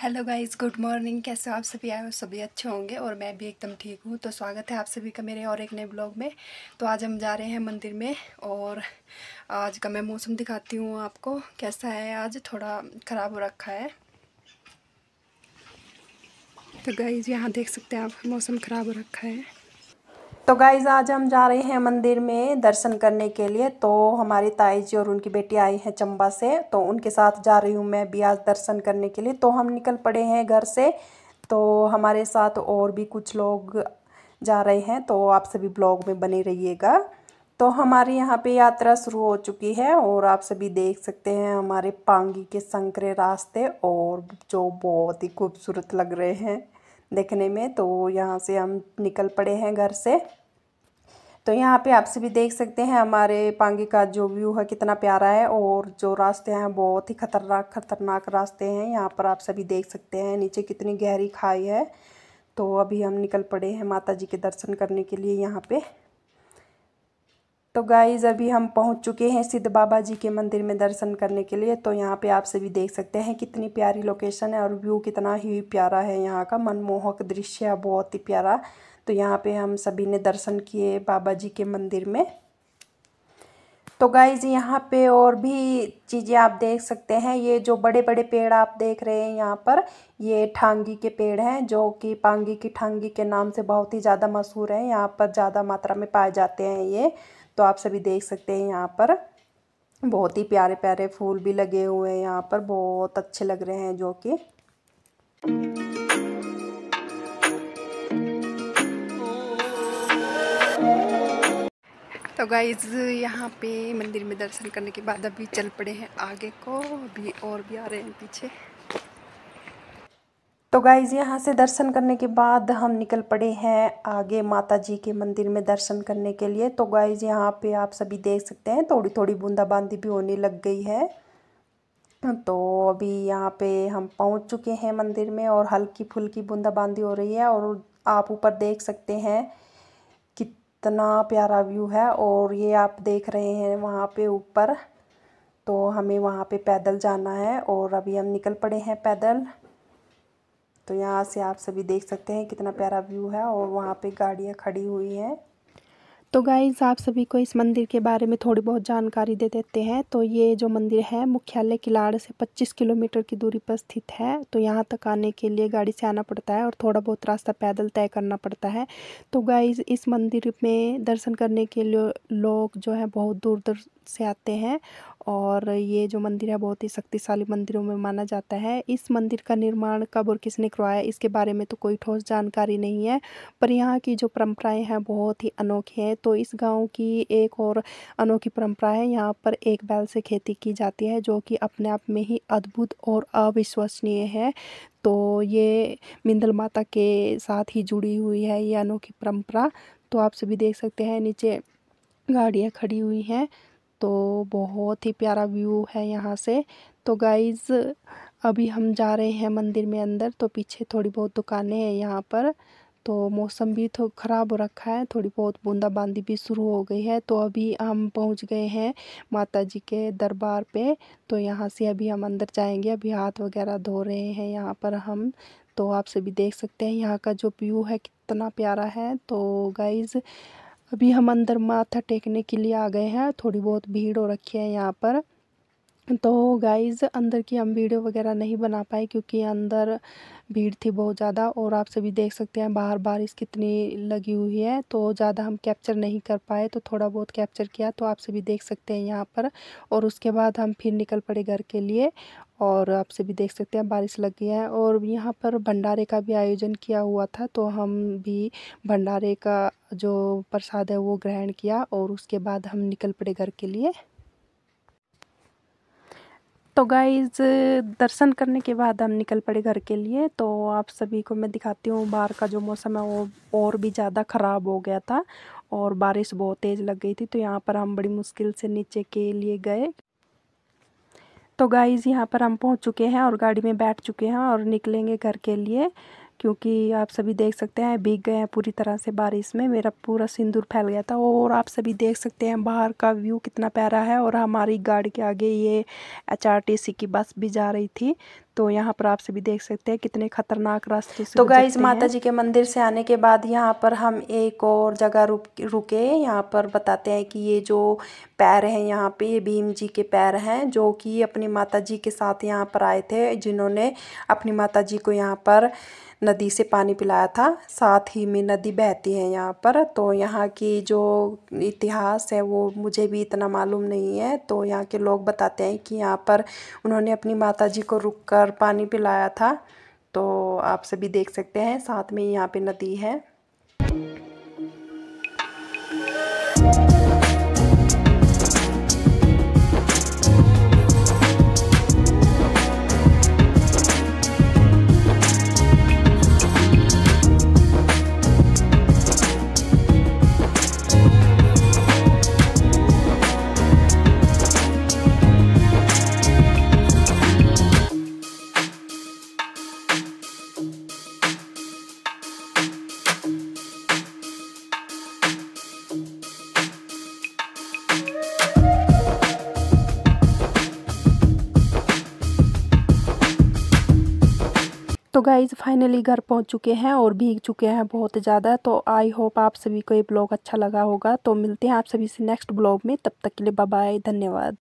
hello guys good morning कैसे हो आप सभी आए हो सभी अच्छे होंगे और मैं भी एकदम ठीक हूँ तो स्वागत है आप सभी का मेरे और एक नए ब्लॉग में तो आज हम जा रहे हैं मंदिर में और आज का मैं मौसम दिखाती हूँ आपको कैसा है आज थोड़ा ख़राब हो रखा है तो गाइस यहाँ देख सकते हैं आप मौसम ख़राब हो रखा है तो गाइज आज हम जा रहे हैं मंदिर में दर्शन करने के लिए तो हमारी ताई जी और उनकी बेटी आई हैं चंबा से तो उनके साथ जा रही हूँ मैं भी आज दर्शन करने के लिए तो हम निकल पड़े हैं घर से तो हमारे साथ और भी कुछ लोग जा रहे हैं तो आप सभी ब्लॉग में बने रहिएगा तो हमारे यहाँ पे यात्रा शुरू हो चुकी है और आप सभी देख सकते हैं हमारे पांगी के संकरे रास्ते और जो बहुत ही खूबसूरत लग रहे हैं देखने में तो यहाँ से हम निकल पड़े हैं घर से तो यहाँ पे आप सभी देख सकते हैं हमारे पांगी का जो व्यू है कितना प्यारा है और जो रास्ते हैं बहुत ही खतरनाक खतरनाक रास्ते हैं यहाँ पर आप सभी देख सकते हैं नीचे कितनी गहरी खाई है तो अभी हम निकल पड़े हैं माता जी के दर्शन करने के लिए यहाँ पे तो गाइज़ अभी हम पहुँच चुके हैं सिद्ध बाबा जी के मंदिर में दर्शन करने के लिए तो यहाँ पे आप सभी देख सकते हैं कितनी प्यारी लोकेशन है और व्यू कितना ही प्यारा है यहाँ का मनमोहक दृश्य है बहुत ही प्यारा तो यहाँ पे हम सभी ने दर्शन किए बाबा जी के मंदिर में तो गाइज यहाँ पे और भी चीज़ें आप देख सकते हैं ये जो बड़े बड़े पेड़ आप देख रहे हैं यहाँ पर ये ठांगी के पेड़ हैं जो कि पांगी की ठांगी के नाम से बहुत ही ज़्यादा मशहूर हैं यहाँ पर ज़्यादा मात्रा में पाए जाते हैं ये तो आप सभी देख सकते हैं यहाँ पर बहुत ही प्यारे प्यारे फूल भी लगे हुए हैं यहाँ पर बहुत अच्छे लग रहे हैं जो कि तो गाइज यहाँ पे मंदिर में दर्शन करने के बाद अभी चल पड़े हैं आगे को अभी और भी आ रहे हैं पीछे तो गाइज यहाँ से दर्शन करने के बाद हम निकल पड़े हैं आगे माता जी के मंदिर में दर्शन करने के लिए तो गाइज यहाँ पे आप सभी देख सकते हैं थोड़ी थोड़ी बूंदाबांदी भी होने लग गई है तो अभी यहाँ पे हम पहुँच चुके हैं मंदिर में और हल्की फुल्की बूंदाबांदी हो रही है और आप ऊपर देख सकते हैं इतना प्यारा व्यू है और ये आप देख रहे हैं वहाँ पे ऊपर तो हमें वहाँ पे पैदल जाना है और अभी हम निकल पड़े हैं पैदल तो यहाँ से आप सभी देख सकते हैं कितना प्यारा व्यू है और वहाँ पे गाड़ियाँ खड़ी हुई हैं तो गाइज़ आप सभी को इस मंदिर के बारे में थोड़ी बहुत जानकारी दे देते हैं तो ये जो मंदिर है मुख्यालय किलाड़ से 25 किलोमीटर की दूरी पर स्थित है तो यहाँ तक आने के लिए गाड़ी से आना पड़ता है और थोड़ा बहुत रास्ता पैदल तय करना पड़ता है तो गाइज़ इस मंदिर में दर्शन करने के लिए लोग जो है बहुत दूर दूर से आते हैं और ये जो मंदिर है बहुत ही शक्तिशाली मंदिरों में माना जाता है इस मंदिर का निर्माण कब और किसने करवाया इसके बारे में तो कोई ठोस जानकारी नहीं है पर यहाँ की जो परंपराएं हैं बहुत ही अनोखी हैं तो इस गांव की एक और अनोखी परंपरा है यहाँ पर एक बैल से खेती की जाती है जो कि अपने आप में ही अद्भुत और अविश्वसनीय है तो ये मिंदल माता के साथ ही जुड़ी हुई है ये अनोखी परम्परा तो आप सभी देख सकते हैं नीचे गाड़ियाँ खड़ी हुई हैं तो बहुत ही प्यारा व्यू है यहाँ से तो गाइज़ अभी हम जा रहे हैं मंदिर में अंदर तो पीछे थोड़ी बहुत दुकानें हैं यहाँ पर तो मौसम भी तो ख़राब हो रखा है थोड़ी बहुत बूंदाबांदी भी शुरू हो गई है तो अभी हम पहुंच गए हैं माता जी के दरबार पे तो यहाँ से अभी हम अंदर जाएंगे अभी हाथ वगैरह धो रहे हैं यहाँ पर हम तो आप सभी देख सकते हैं यहाँ का जो व्यू है कितना प्यारा है तो गाइज़ अभी हम अंदर माथा टेकने के लिए आ गए हैं थोड़ी बहुत भीड़ हो रखी है यहाँ पर तो गाइज़ अंदर की हम वीडियो वगैरह नहीं बना पाए क्योंकि अंदर भीड़ थी बहुत ज़्यादा और आप सभी देख सकते हैं बाहर बारिश कितनी लगी हुई है तो ज़्यादा हम कैप्चर नहीं कर पाए तो थोड़ा बहुत कैप्चर किया तो आप सभी देख सकते हैं यहाँ पर और उसके बाद हम फिर निकल पड़े घर के लिए और आप सभी देख सकते हैं बारिश लग गया है और यहाँ पर भंडारे का भी आयोजन किया हुआ था तो हम भी भंडारे का जो प्रसाद है वो ग्रहण किया और उसके बाद हम निकल पड़े घर के लिए तो गाइज दर्शन करने के बाद हम निकल पड़े घर के लिए तो आप सभी को मैं दिखाती हूँ बाहर का जो मौसम है वो और भी ज़्यादा ख़राब हो गया था और बारिश बहुत तेज़ लग गई थी तो यहाँ पर हम बड़ी मुश्किल से नीचे के लिए गए तो गाइज़ यहाँ पर हम पहुँच चुके हैं और गाड़ी में बैठ चुके हैं और निकलेंगे घर के लिए क्योंकि आप सभी देख सकते हैं भीग गए हैं पूरी तरह से बारिश में मेरा पूरा सिंदूर फैल गया था और आप सभी देख सकते हैं बाहर का व्यू कितना प्यारा है और हमारी गाड़ी के आगे ये एचआरटीसी की बस भी जा रही थी तो यहाँ पर आप सभी देख सकते हैं कितने खतरनाक रास्ते तो तो गाइज माता जी के मंदिर से आने के बाद यहाँ पर हम एक और जगह रुक रुके यहाँ पर बताते हैं कि ये जो पैर हैं यहाँ पे ये भीम जी के पैर हैं जो कि अपनी माता जी के साथ यहाँ पर आए थे जिन्होंने अपनी माता जी को यहाँ पर नदी से पानी पिलाया था साथ ही में नदी बहती है यहाँ पर तो यहाँ की जो इतिहास है वो मुझे भी इतना मालूम नहीं है तो यहाँ के लोग बताते हैं कि यहाँ पर उन्होंने अपनी माता जी को रुक कर और पानी पिलाया था तो आप सभी देख सकते हैं साथ में यहाँ पे नदी है तो गाइज फाइनली घर पहुंच चुके हैं और भीग चुके हैं बहुत ज़्यादा तो आई होप आप सभी को ये ब्लॉग अच्छा लगा होगा तो मिलते हैं आप सभी से नेक्स्ट ब्लॉग में तब तक के लिए बाय धन्यवाद